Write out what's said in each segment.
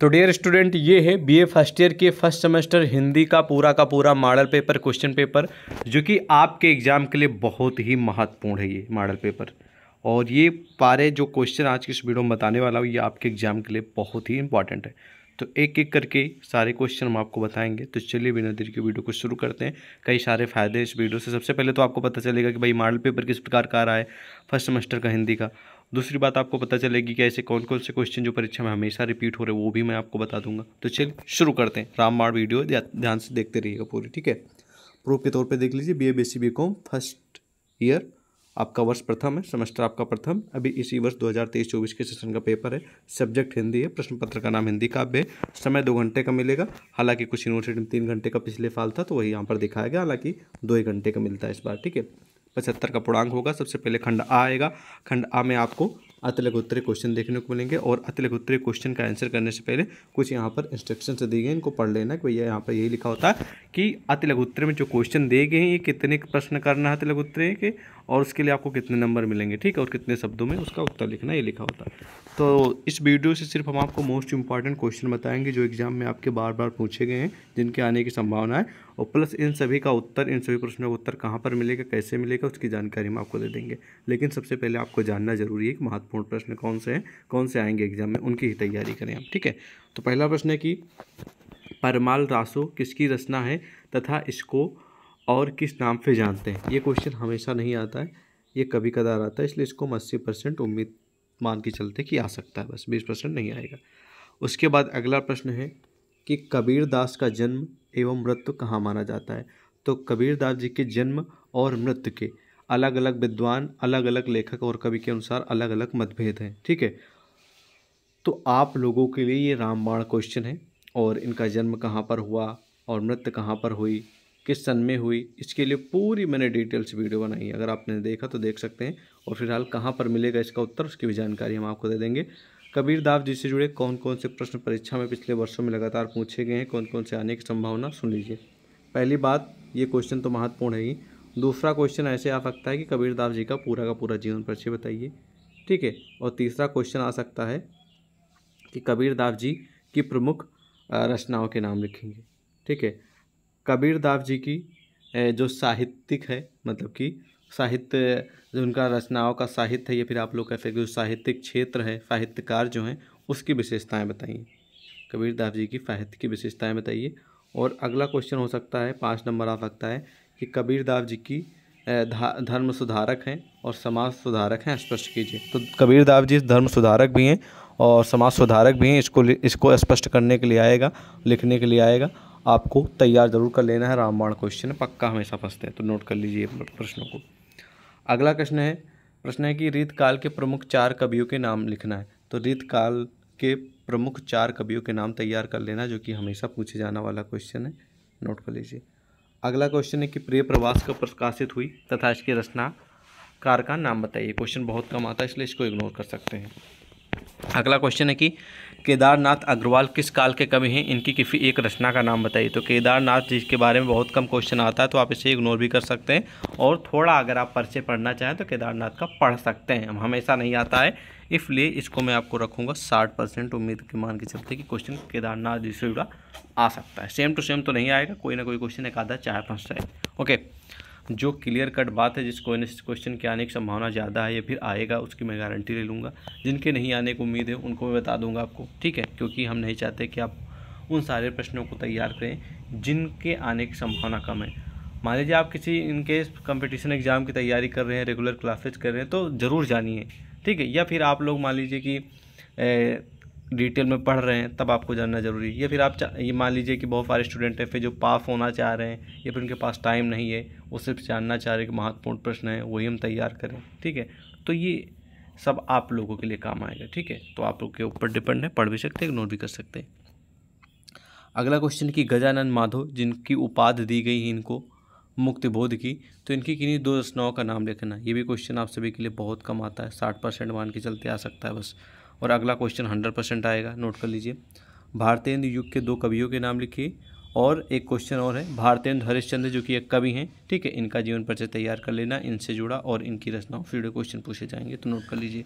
तो dear student ये है बीए फर्स्ट ईयर के फर्स्ट सेमेस्टर हिंदी का पूरा का पूरा मॉडल पेपर क्वेश्चन पेपर जो कि आपके एग्ज़ाम के लिए बहुत ही महत्वपूर्ण है ये मॉडल पेपर और ये पारे जो क्वेश्चन आज की इस वीडियो में बताने वाला हूँ ये आपके एग्ज़ाम के लिए बहुत ही इंपॉर्टेंट है तो एक एक करके सारे क्वेश्चन हम आपको बताएंगे तो चलिए बिना देर के वीडियो को शुरू करते हैं कई सारे फ़ायदे इस वीडियो से सबसे पहले तो आपको पता चलेगा कि भाई मॉडल पेपर किस प्रकार का आ रहा है फर्स्ट सेमेस्टर का हिंदी का दूसरी बात आपको पता चलेगी कि ऐसे कौन कौन से क्वेश्चन जो परीक्षा में हमेशा रिपीट हो रहे वो भी मैं आपको बता दूंगा तो चलिए शुरू करते हैं रामबाण वीडियो ध्यान से देखते रहिएगा पूरी ठीक है प्रूफ के तौर पर देख लीजिए B A B C B com first year आपका वर्ष प्रथम है सेमेस्टर आपका प्रथम अभी इसी वर्ष 2023-24 के सेशन का पेपर है सब्जेक्ट हिंदी है प्रश्न पत्र का नाम हिंदी काव्य है समय दो घंटे का मिलेगा हालांकि कुछ यूनिवर्सिटी में तीन घंटे का पिछले फाल था तो वही यहाँ पर दिखाया गया हालांकि दो ही घंटे का मिलता है इस बार ठीक है पचहत्तर का पूर्णांक होगा सबसे पहले खंड आ आएगा खंड आ में आपको अतिलक उत्तरी क्वेश्चन देखने को मिलेंगे और अतिलक उत्तरी क्वेश्चन का आंसर करने से पहले कुछ यहाँ पर इंस्ट्रक्शन दिए गए इनको पढ़ लेना कि यहाँ पर यही लिखा होता है कि अतिलक उत्तरी में जो क्वेश्चन दिए गए हैं ये कितने प्रश्न करना है अतिलक उत्तरी के और उसके लिए आपको कितने नंबर मिलेंगे ठीक है और कितने शब्दों में उसका उत्तर लिखना ये लिखा होता है तो इस वीडियो से सिर्फ हम आपको मोस्ट इंपॉर्टेंट क्वेश्चन बताएंगे जो एग्जाम में आपके बार बार पूछे गए हैं जिनके आने की संभावना है और प्लस इन सभी का उत्तर इन सभी प्रश्नों का उत्तर कहाँ पर मिलेगा कैसे मिलेगा उसकी जानकारी हम आपको दे देंगे लेकिन सबसे पहले आपको जानना जरूरी है कि महत्वपूर्ण प्रश्न कौन से हैं कौन से आएंगे एग्जाम में उनकी ही तैयारी करें आप ठीक है तो पहला प्रश्न है कि परमाल रासो किसकी रचना है तथा इसको और किस नाम से जानते हैं ये क्वेश्चन हमेशा नहीं आता है ये कभी कदार आता है इसलिए इसको हम अस्सी परसेंट उम्मीद मान के चलते कि आ सकता है बस बीस परसेंट नहीं आएगा उसके बाद अगला प्रश्न है कि कबीर दास का जन्म एवं मृत्यु कहाँ माना जाता है तो कबीर दास जी के जन्म और मृत्यु के अलग अलग विद्वान अलग अलग लेखक और कवि के अनुसार अलग अलग मतभेद हैं ठीक है तो आप लोगों के लिए ये रामबाण क्वेश्चन है और इनका जन्म कहाँ पर हुआ और मृत्यु कहाँ पर हुई किस सन में हुई इसके लिए पूरी मैंने डिटेल्स वीडियो बनाई अगर आपने देखा तो देख सकते हैं और फिलहाल कहाँ पर मिलेगा इसका उत्तर उसकी भी जानकारी हम आपको दे देंगे कबीर दाव जी से जुड़े कौन कौन से प्रश्न परीक्षा में पिछले वर्षों में लगातार पूछे गए हैं कौन कौन से आने की संभावना सुन लीजिए पहली बात ये क्वेश्चन तो महत्वपूर्ण है ही दूसरा क्वेश्चन ऐसे आ सकता है कि कबीर दाव जी का पूरा का पूरा जीवन परिचय बताइए ठीक है और तीसरा क्वेश्चन आ सकता है कि कबीर दाव जी की प्रमुख रचनाओं के नाम लिखेंगे ठीक है कबीर दाव जी की जो साहित्यिक है मतलब कि साहित्य जो उनका रचनाओं का साहित्य है या फिर आप लोग कह सकते हो साहित्यिक क्षेत्र है साहित्यकार जो हैं उसकी विशेषताएं बताइए दास जी की साहित्य की विशेषताएं बताइए और अगला क्वेश्चन हो सकता है पाँच नंबर आ सकता है कि दास जी की धर्म सुधारक हैं और समाज सुधारक हैं स्पष्ट कीजिए तो दास जी धर्म सुधारक भी हैं और समाज सुधारक भी हैं इसको इसको स्पष्ट करने के लिए आएगा लिखने के लिए आएगा आपको तैयार ज़रूर कर लेना है रामबाण क्वेश्चन पक्का हमेशा फंसते हैं तो नोट कर लीजिए प्रश्नों को अगला प्रश्न है प्रश्न है कि रीत काल के प्रमुख चार कवियों के नाम लिखना है तो रीत काल के प्रमुख चार कवियों के नाम तैयार कर लेना जो कि हमेशा पूछे जाने वाला क्वेश्चन है नोट कर लीजिए अगला क्वेश्चन है कि प्रिय प्रवास कब प्रकाशित हुई तथा इसकी रचना कार का नाम बताइए क्वेश्चन बहुत कम आता है इसलिए इसको इग्नोर कर सकते हैं अगला क्वेश्चन है कि केदारनाथ अग्रवाल किस काल के कवि हैं इनकी किसी एक रचना का नाम बताइए तो केदारनाथ जिसके बारे में बहुत कम क्वेश्चन आता है तो आप इसे इग्नोर भी कर सकते हैं और थोड़ा अगर आप पर्चे पढ़ना चाहें तो केदारनाथ का पढ़ सकते हैं हमेशा नहीं आता है इसलिए इसको मैं आपको रखूँगा साठ परसेंट उम्मीद के मान के चलते कि क्वेश्चन केदारनाथ जी से जुड़ा आ सकता है सेम टू सेम तो नहीं आएगा कोई ना कोई क्वेश्चन एक आधा चाहे पाँच जाए ओके जो क्लियर कट बात है जिस क्वेश्चन के आने की संभावना ज़्यादा है या फिर आएगा उसकी मैं गारंटी ले लूँगा जिनके नहीं आने की उम्मीद है उनको मैं बता दूँगा आपको ठीक है क्योंकि हम नहीं चाहते कि आप उन सारे प्रश्नों को तैयार करें जिनके आने की संभावना कम है मान लीजिए आप किसी इनकेस कंपटीशन एग्ज़ाम की तैयारी कर रहे हैं रेगुलर क्लासेज कर रहे हैं तो ज़रूर जानिए ठीक है या फिर आप लोग मान लीजिए कि डिटेल में पढ़ रहे हैं तब आपको जानना ज़रूरी है या फिर आप ये मान लीजिए कि बहुत सारे स्टूडेंट हैं फिर जो पास होना चाह रहे हैं या फिर उनके पास टाइम नहीं है वो सिर्फ जानना चाह रहे हैं कि महत्वपूर्ण प्रश्न है वही हम तैयार करें ठीक है तो ये सब आप लोगों के लिए काम आएगा ठीक है तो आप लोग के ऊपर डिपेंड है पढ़ भी सकते हैं इग्नोर भी कर सकते हैं अगला क्वेश्चन कि गजानंद माधव जिनकी उपाधि दी गई इनको मुक्ति बोध की तो इनकी किन्हीं दो रचनाओं का नाम लिखना ये भी क्वेश्चन आप सभी के लिए बहुत कम आता है साठ परसेंट मान के चलते आ सकता है बस और अगला क्वेश्चन हंड्रेड परसेंट आएगा नोट कर लीजिए भारतेंद्र युग के दो कवियों के नाम लिखिए और एक क्वेश्चन और है भारतेंद्र हरिश्चंद्र जो कि एक कवि हैं ठीक है इनका जीवन परिचय तैयार कर लेना इनसे जुड़ा और इनकी रचनाओं फिर क्वेश्चन पूछे जाएंगे तो नोट कर लीजिए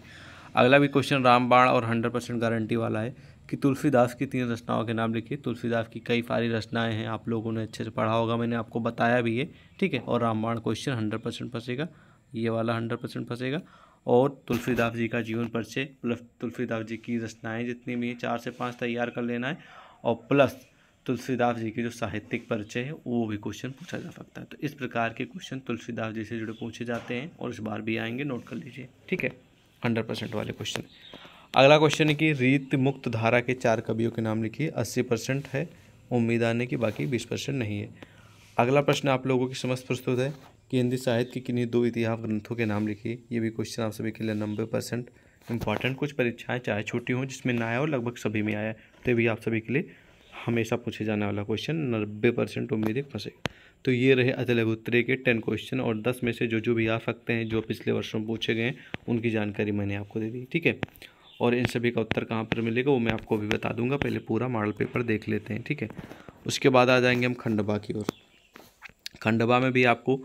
अगला भी क्वेश्चन रामबाण और हंड्रेड परसेंट गारंटी वाला है कि तुलसीदास की तीन रचनाओं के नाम लिखिए तुलसीदास की कई सारी रचनाएं हैं आप लोगों ने अच्छे से पढ़ा होगा मैंने आपको बताया भी है ठीक है और रामबाण क्वेश्चन हंड्रेड परसेंट फंसेगा ये वाला हंड्रेड परसेंट फंसेगा और तुलसीदास जी का जीवन परिचय प्लस तुलसीदास जी की रचनाएँ जितनी भी हैं चार से पाँच तैयार कर लेना है और प्लस तुलसीदास जी के जो साहित्यिक परिचय है वो भी क्वेश्चन पूछा जा सकता है तो इस प्रकार के क्वेश्चन तुलसीदास जी से जुड़े पूछे जाते हैं और इस बार भी आएंगे नोट कर लीजिए ठीक है हंड्रेड परसेंट वाले क्वेश्चन अगला क्वेश्चन है कि रीत मुक्त धारा के चार कवियों के नाम लिखिए अस्सी परसेंट है उम्मीद आने की बाकी बीस परसेंट नहीं है अगला प्रश्न आप लोगों की समझ प्रस्तुत है कि हिंदी साहित्य के किन्हीं दो इतिहास ग्रंथों के नाम लिखिए ये भी क्वेश्चन आप सभी के लिए नब्बे परसेंट इंपॉर्टेंट कुछ परीक्षाएं चाहे छोटी हों जिसमें ना आया हो लगभग सभी में आया है तो भी आप सभी के लिए हमेशा पूछे जाने वाला क्वेश्चन नब्बे परसेंट उम्मीद है तो ये रहे अतलगुत्रे के टेन क्वेश्चन और दस में से जो जो भी आ सकते हैं जो पिछले वर्षों में पूछे गए हैं उनकी जानकारी मैंने आपको दे दी ठीक है और इन सभी का उत्तर कहाँ पर मिलेगा वो मैं आपको अभी बता दूंगा पहले पूरा मॉडल पेपर देख लेते हैं ठीक है उसके बाद आ जाएंगे हम खंडबा की ओर खंडबा में भी आपको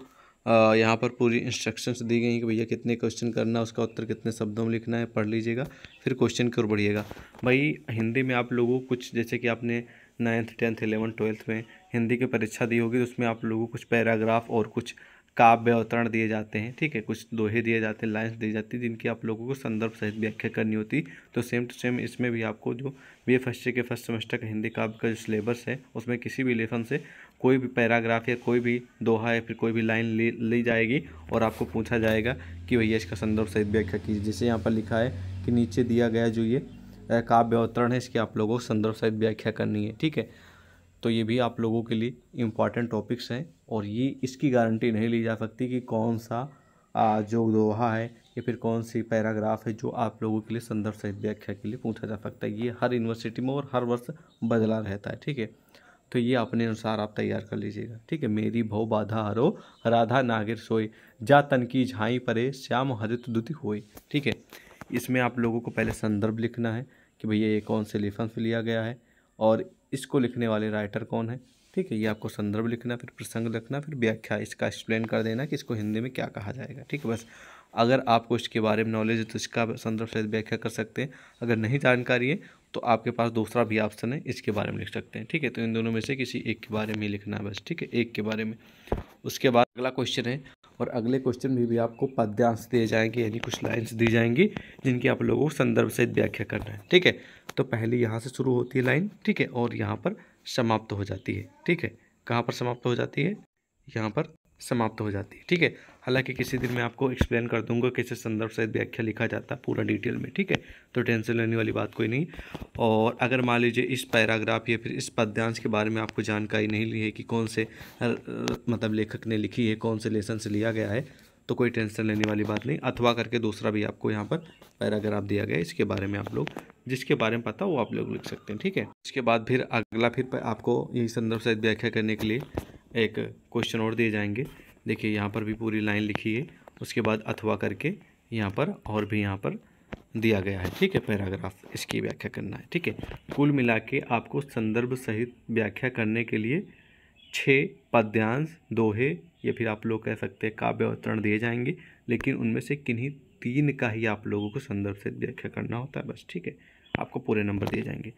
यहाँ पर पूरी इंस्ट्रक्शंस दी गई कि भैया कितने क्वेश्चन करना उसका उत्तर कितने शब्दों में लिखना है पढ़ लीजिएगा फिर क्वेश्चन की ओर बढ़िएगा भाई हिंदी में आप लोगों को कुछ जैसे कि आपने नाइन्थ टेंथ इलेवन ट्वेल्थ में हिंदी की परीक्षा दी होगी तो उसमें आप लोगों को कुछ पैराग्राफ और कुछ काव्य अवतरण दिए जाते हैं ठीक है कुछ दोहे दिए जाते हैं लाइन्स दी जाती है जिनकी आप लोगों को संदर्भ सहित व्याख्या करनी होती तो सेम टू सेम इसमें भी आपको जो बी ए फर्स्ट के फर्स्ट सेमेस्टर का हिंदी काव्य का जो सिलेबस है उसमें किसी भी लेसन से कोई भी पैराग्राफ या कोई भी दोहा या फिर कोई भी लाइन ली ली जाएगी और आपको पूछा जाएगा कि भैया इसका संदर्भ सहित व्याख्या कीजिए जैसे यहाँ पर लिखा है कि नीचे दिया गया जो ये काव्य अवतरण है इसकी आप लोगों को संदर्भ सहित व्याख्या करनी है ठीक है तो ये भी आप लोगों के लिए इम्पॉर्टेंट टॉपिक्स हैं और ये इसकी गारंटी नहीं ली जा सकती कि कौन सा जो दोहा है या फिर कौन सी पैराग्राफ है जो आप लोगों के लिए संदर्भ सहित व्याख्या के लिए पूछा जा सकता है ये हर यूनिवर्सिटी में और हर वर्ष बदला रहता है ठीक है तो ये अपने अनुसार आप तैयार कर लीजिएगा ठीक है मेरी भव बाधा हरो राधा नागिर सोए जा तन की झाई परे श्याम हरित दुति होए ठीक है इसमें आप लोगों को पहले संदर्भ लिखना है कि भैया ये कौन से लेफन से लिया गया है और इसको लिखने वाले राइटर कौन है ठीक है ये आपको संदर्भ लिखना फिर प्रसंग लिखना फिर व्याख्या इसका एक्सप्लेन कर देना कि इसको हिंदी में क्या कहा जाएगा ठीक है बस अगर आपको इसके बारे में नॉलेज है तो इसका संदर्भ से व्याख्या कर सकते हैं अगर नहीं जानकारी है तो आपके पास दूसरा भी ऑप्शन है इसके बारे में लिख सकते हैं ठीक है तो इन दोनों में से किसी एक के बारे में लिखना है बस ठीक है एक के बारे में उसके बाद अगला क्वेश्चन है और अगले क्वेश्चन में भी, भी आपको पद्यांश दिए जाएंगे यानी कुछ लाइन्स दी जाएंगी जिनकी आप लोगों को संदर्भ से व्याख्या करना है ठीक है तो पहले यहाँ से शुरू होती है लाइन ठीक है और यहाँ पर समाप्त हो जाती है ठीक है कहाँ पर समाप्त हो जाती है यहाँ पर समाप्त हो जाती है ठीक है हालांकि किसी दिन मैं आपको एक्सप्लेन कर दूंगा कैसे संदर्भ सहित व्याख्या लिखा जाता है पूरा डिटेल में ठीक है तो टेंशन लेने वाली बात कोई नहीं और अगर मान लीजिए इस पैराग्राफ या फिर इस पद्यांश के बारे में आपको जानकारी नहीं ली है कि कौन से मतलब लेखक ने लिखी है कौन से लेसन से लिया गया है तो कोई टेंशन लेने वाली बात नहीं अथवा करके दूसरा भी आपको यहाँ पर पैराग्राफ दिया गया इसके बारे में आप लोग जिसके बारे में पता वो आप लोग लिख सकते हैं ठीक है इसके बाद फिर अगला फिर आपको यही संदर्भ सहित व्याख्या करने के लिए एक क्वेश्चन और दिए जाएंगे देखिए यहाँ पर भी पूरी लाइन लिखी है उसके बाद अथवा करके यहाँ पर और भी यहाँ पर दिया गया है ठीक है पैराग्राफ इसकी व्याख्या करना है ठीक है कुल मिला के आपको संदर्भ सहित व्याख्या करने के लिए छः पद्यांश दोहे या फिर आप लोग कह सकते हैं काव्य अवतरण दिए जाएंगे लेकिन उनमें से किन्हीं तीन का ही आप लोगों को संदर्भ से व्याख्या करना होता है बस ठीक है आपको पूरे नंबर दिए जाएंगे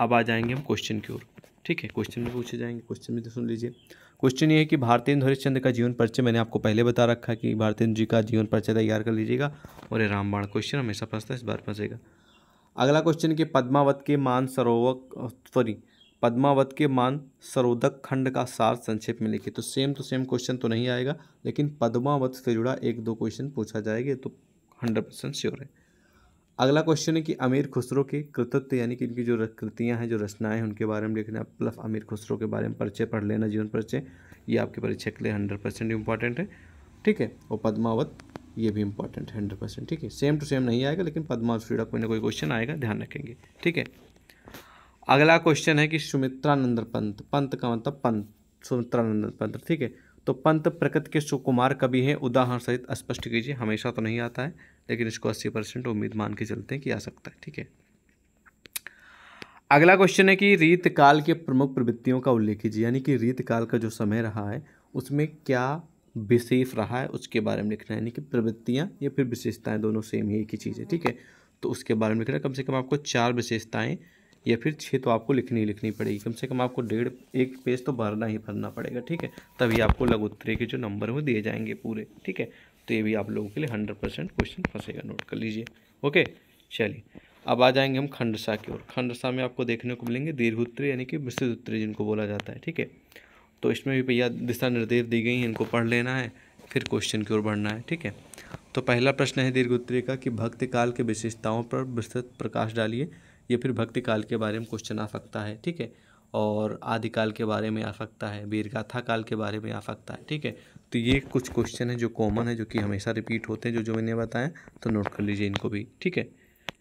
अब आ जाएंगे हम क्वेश्चन की ओर ठीक है क्वेश्चन भी पूछे जाएंगे क्वेश्चन भी तो सुन लीजिए क्वेश्चन ये है कि भारतेंद्र हरिश्चंद्र का जीवन परिचय मैंने आपको पहले बता रखा कि भारतेंद्र जी का जीवन परिचय तैयार कर लीजिएगा और ये रामबाण क्वेश्चन हमेशा फंसता इस बार फंसेगा अगला क्वेश्चन कि पद्मावत के मान सरोवक सॉरी पद्मावत के मान सरोदक खंड का सार संक्षेप में लिखे तो सेम तो सेम क्वेश्चन तो नहीं आएगा लेकिन पद्मावत से जुड़ा एक दो क्वेश्चन पूछा जाएगा तो हंड्रेड परसेंट श्योर है अगला क्वेश्चन है कि अमीर खुसरो के कृतित्व यानी कि इनकी जो कृतियाँ हैं जो रचनाएं हैं उनके बारे में लिखना प्लस मतलब अमीर खुसरो के बारे में परिचय पढ़ लेना जीवन परिचय ये आपकी परीक्षा के लिए हंड्रेड परसेंट इंपॉर्टेंट है ठीक है और पद्मावत ये भी इंपॉर्टेंट है हंड्रेड परसेंट ठीक है सेम टू सेम नहीं आएगा लेकिन पद्मावत फ्रीडा कोई ना कोई क्वेश्चन आएगा ध्यान रखेंगे ठीक है अगला क्वेश्चन है कि सुमित्रानंद पंत पंत का मतलब पंत सुमित्रानंद पंत ठीक है तो पंत प्रकृति के सुकुमार कवि हैं उदाहरण सहित स्पष्ट कीजिए हमेशा तो नहीं आता है लेकिन इसको अस्सी परसेंट उम्मीद मान के चलते हैं कि आ सकता है ठीक है अगला क्वेश्चन है कि रीत काल के प्रमुख प्रवृत्तियों का उल्लेख कीजिए यानी कि रीत काल का जो समय रहा है उसमें क्या विशेष रहा है उसके बारे में लिखना है यानी कि प्रवृत्तियाँ या फिर विशेषताएँ दोनों सेम ही एक ही चीज़ है ठीक है तो उसके बारे में लिखना कम से कम आपको चार विशेषताएँ या फिर छः तो आपको लिखनी ही लिखनी पड़ेगी कम से कम आपको डेढ़ एक पेज तो भरना ही भरना पड़ेगा ठीक है तभी आपको लघु उत्तरे के जो नंबर वो दिए जाएंगे पूरे ठीक है तो ये भी आप लोगों के लिए हंड्रेड परसेंट क्वेश्चन फंसेगा नोट कर लीजिए ओके चलिए अब आ जाएंगे हम खंडसा की ओर खंडसा में आपको देखने को मिलेंगे उत्तरी यानी कि विस्तृत उत्तरी जिनको बोला जाता है ठीक है तो इसमें भी भैया दिशा निर्देश दी गई हैं इनको पढ़ लेना है फिर क्वेश्चन की ओर बढ़ना है ठीक है तो पहला प्रश्न है उत्तरी का कि भक्ति काल की विशेषताओं पर विस्तृत प्रकाश डालिए या फिर भक्ति काल के बारे में क्वेश्चन आ सकता है ठीक है और आदिकाल के बारे में आ सकता है वीरगाथा काल के बारे में आ सकता है ठीक है तो ये कुछ क्वेश्चन है जो कॉमन है जो कि हमेशा रिपीट होते हैं जो जो मैंने बताया तो नोट कर लीजिए इनको भी ठीक है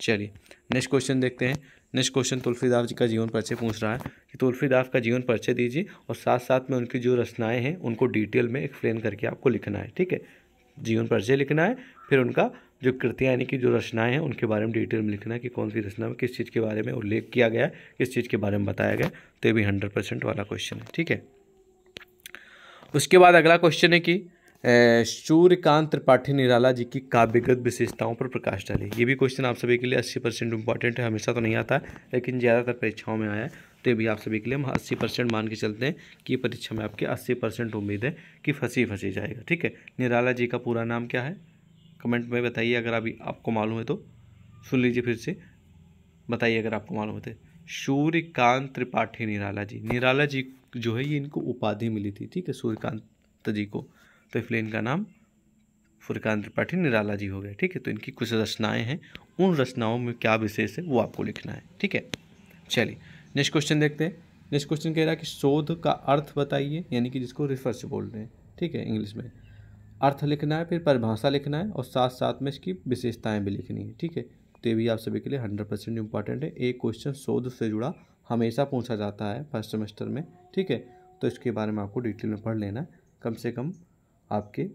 चलिए नेक्स्ट क्वेश्चन देखते हैं नेक्स्ट क्वेश्चन तुलसीदास जी का जीवन परिचय पूछ रहा है कि तुलसीदास का जीवन परिचय दीजिए और साथ साथ में उनकी जो रचनाएं हैं उनको डिटेल में एक्सप्लेन करके आपको लिखना है ठीक है जीवन परिचय लिखना है फिर उनका जो कृतियाँ यानी कि जो रचनाएं हैं उनके बारे में डिटेल में लिखना है कि कौन सी रचना में किस चीज़ के बारे में उल्लेख किया गया किस चीज़ के बारे में बताया गया तो ये भी हंड्रेड परसेंट वाला क्वेश्चन है ठीक है उसके बाद अगला क्वेश्चन है कि सूर्यकांत त्रिपाठी निराला जी की काव्यगत विशेषताओं पर प्रकाश डाले ये भी क्वेश्चन आप सभी के लिए अस्सी परसेंट इंपॉर्टेंट है हमेशा तो नहीं आता लेकिन ज़्यादातर परीक्षाओं में आया है तो ये भी आप सभी के लिए हम अस्सी परसेंट मान के चलते हैं कि परीक्षा में आपके अस्सी परसेंट उम्मीद है कि फंसी फंसी जाएगा ठीक है निराला जी का पूरा नाम क्या है कमेंट में बताइए अगर अभी आपको मालूम है तो सुन लीजिए फिर से बताइए अगर आपको मालूम होते तो। सूर्यकांत त्रिपाठी निराला जी निराला जी जो है ये इनको उपाधि मिली थी ठीक है सूर्यकांत जी को तो इसलिए इनका नाम सूर्यकांत त्रिपाठी निराला जी हो गए ठीक है तो इनकी कुछ रचनाएं हैं उन रचनाओं में क्या विशेष है वो आपको लिखना है ठीक है चलिए नेक्स्ट क्वेश्चन देखते हैं नेक्स्ट क्वेश्चन कह रहा है कि शोध का अर्थ बताइए यानी कि जिसको रिसर्च रहे हैं ठीक है इंग्लिश में अर्थ लिखना है फिर परिभाषा लिखना है और साथ साथ में इसकी विशेषताएं भी लिखनी है ठीक है तो ये भी आप सभी के लिए हंड्रेड परसेंट इंपॉर्टेंट है एक क्वेश्चन शोध से जुड़ा हमेशा पूछा जाता है फर्स्ट सेमेस्टर में ठीक है तो इसके बारे में आपको डिटेल में पढ़ लेना कम से कम आपके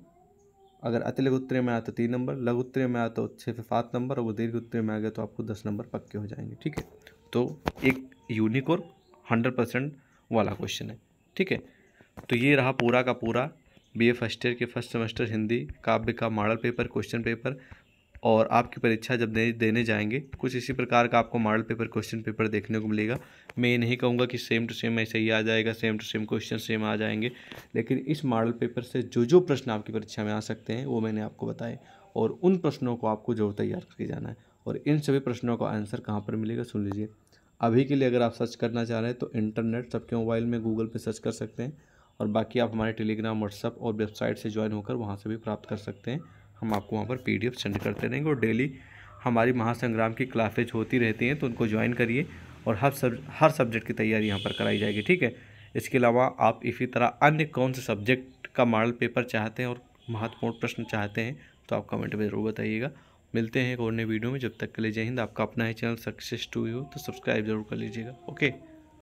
अगर अति लघु उत्तरे में आया तो तीन नंबर लघु उत्तरे में आया तो छः से सात नंबर और वो दीर्घ उत्तरे में आ गया तो आपको दस नंबर पक्के हो जाएंगे ठीक है तो एक यूनिक और हंड्रेड परसेंट वाला क्वेश्चन है ठीक है तो ये रहा पूरा का पूरा बी ए फर्स्ट ईयर के फर्स्ट सेमेस्टर हिंदी काव्य का मॉडल पेपर क्वेश्चन पेपर और आपकी परीक्षा जब दे, देने जाएंगे तो कुछ इसी प्रकार का आपको मॉडल पेपर क्वेश्चन पेपर देखने को मिलेगा मैं ये नहीं कहूँगा कि सेम टू सेम ऐसे ही आ जाएगा same to same question same आ जाएंगे लेकिन इस मॉडल पेपर से जो जो प्रश्न आपकी परीक्षा में आ सकते हैं वो मैंने आपको बताए और उन प्रश्नों को आपको जरूर तैयार करके जाना है और इन सभी प्रश्नों का आंसर कहाँ पर मिलेगा सुन लीजिए अभी के लिए अगर आप सर्च करना चाह रहे हैं तो इंटरनेट सबके मोबाइल में गूगल पर सर्च कर सकते हैं और बाकी आप हमारे टेलीग्राम व्हाट्सअप और वेबसाइट से ज्वाइन होकर वहाँ से भी प्राप्त कर सकते हैं हम आपको वहाँ पर पी सेंड करते रहेंगे और डेली हमारी महासंग्राम की क्लासेज होती रहती हैं तो उनको ज्वाइन करिए और हर सब हर सब्जेक्ट की तैयारी यहाँ पर कराई जाएगी ठीक है इसके अलावा आप इसी तरह अन्य कौन से सब्जेक्ट का मॉडल पेपर चाहते हैं और महत्वपूर्ण प्रश्न चाहते हैं तो आप कमेंट में ज़रूर बताइएगा मिलते हैं एक और नए वीडियो में जब तक के लिए जय हिंद आपका अपना ही चैनल सक्सेस टू यू तो सब्सक्राइब जरूर कर लीजिएगा ओके